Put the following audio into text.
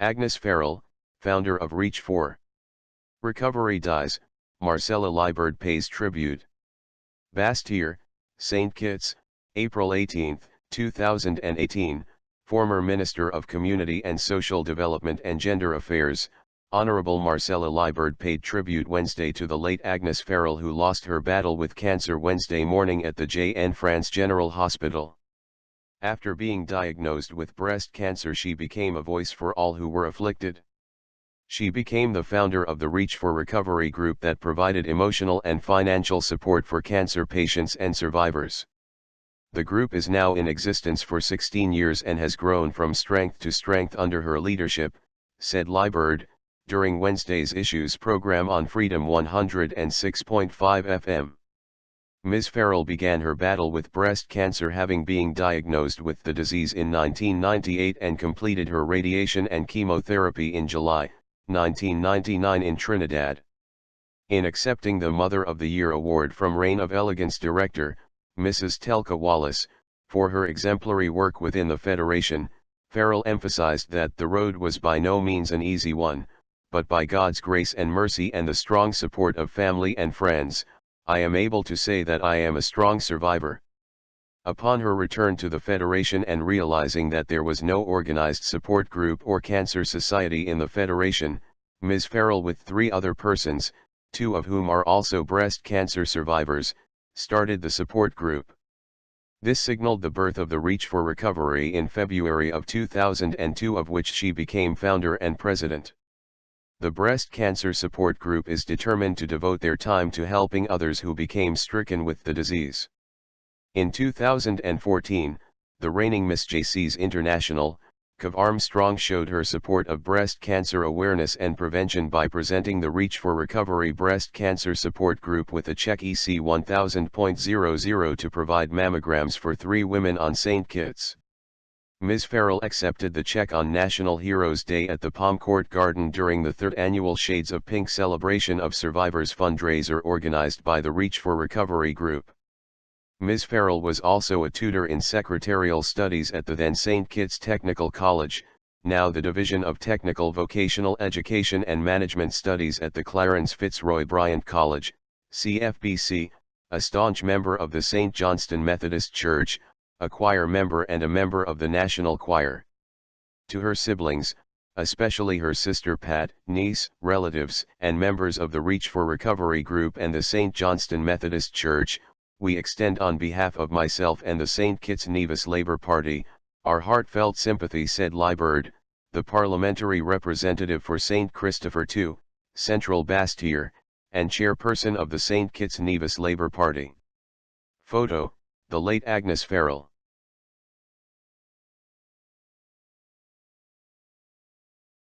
Agnes Farrell, founder of Reach 4. Recovery dies, Marcella Liebert pays tribute. Bastier, St. Kitts, April 18, 2018, former Minister of Community and Social Development and Gender Affairs, Honorable Marcella Liebert paid tribute Wednesday to the late Agnes Farrell who lost her battle with cancer Wednesday morning at the J.N. France General Hospital. After being diagnosed with breast cancer she became a voice for all who were afflicted. She became the founder of the Reach for Recovery group that provided emotional and financial support for cancer patients and survivors. The group is now in existence for 16 years and has grown from strength to strength under her leadership, said Lieberd, during Wednesday's Issues program on Freedom 106.5 FM. Ms. Farrell began her battle with breast cancer having been diagnosed with the disease in 1998 and completed her radiation and chemotherapy in July 1999 in Trinidad. In accepting the Mother of the Year award from Reign of Elegance director, Mrs. Telka Wallace, for her exemplary work within the Federation, Farrell emphasized that the road was by no means an easy one, but by God's grace and mercy and the strong support of family and friends, I am able to say that I am a strong survivor. Upon her return to the Federation and realizing that there was no organized support group or cancer society in the Federation, Ms. Farrell with three other persons, two of whom are also breast cancer survivors, started the support group. This signaled the birth of the Reach for Recovery in February of 2002 of which she became founder and president. The breast cancer support group is determined to devote their time to helping others who became stricken with the disease. In 2014, the reigning Miss JC's International, Kev Armstrong showed her support of breast cancer awareness and prevention by presenting the Reach for Recovery Breast Cancer Support Group with a check EC 1000.00 to provide mammograms for three women on St. Kitts. Ms. Farrell accepted the check on National Heroes Day at the Palm Court Garden during the third annual Shades of Pink Celebration of Survivors fundraiser organized by the Reach for Recovery Group. Ms. Farrell was also a tutor in secretarial studies at the then St. Kitts Technical College, now the Division of Technical Vocational Education and Management Studies at the Clarence Fitzroy Bryant College, CFBC, a staunch member of the St. Johnston Methodist Church, a choir member and a member of the national choir. To her siblings, especially her sister Pat, niece, relatives, and members of the Reach for Recovery group and the St. Johnston Methodist Church, we extend on behalf of myself and the St. Kitts Nevis Labour Party, our heartfelt sympathy said Liebert, the parliamentary representative for St. Christopher II, Central Bastier, and chairperson of the St. Kitts Nevis Labour Party. Photo, the late Agnes Farrell.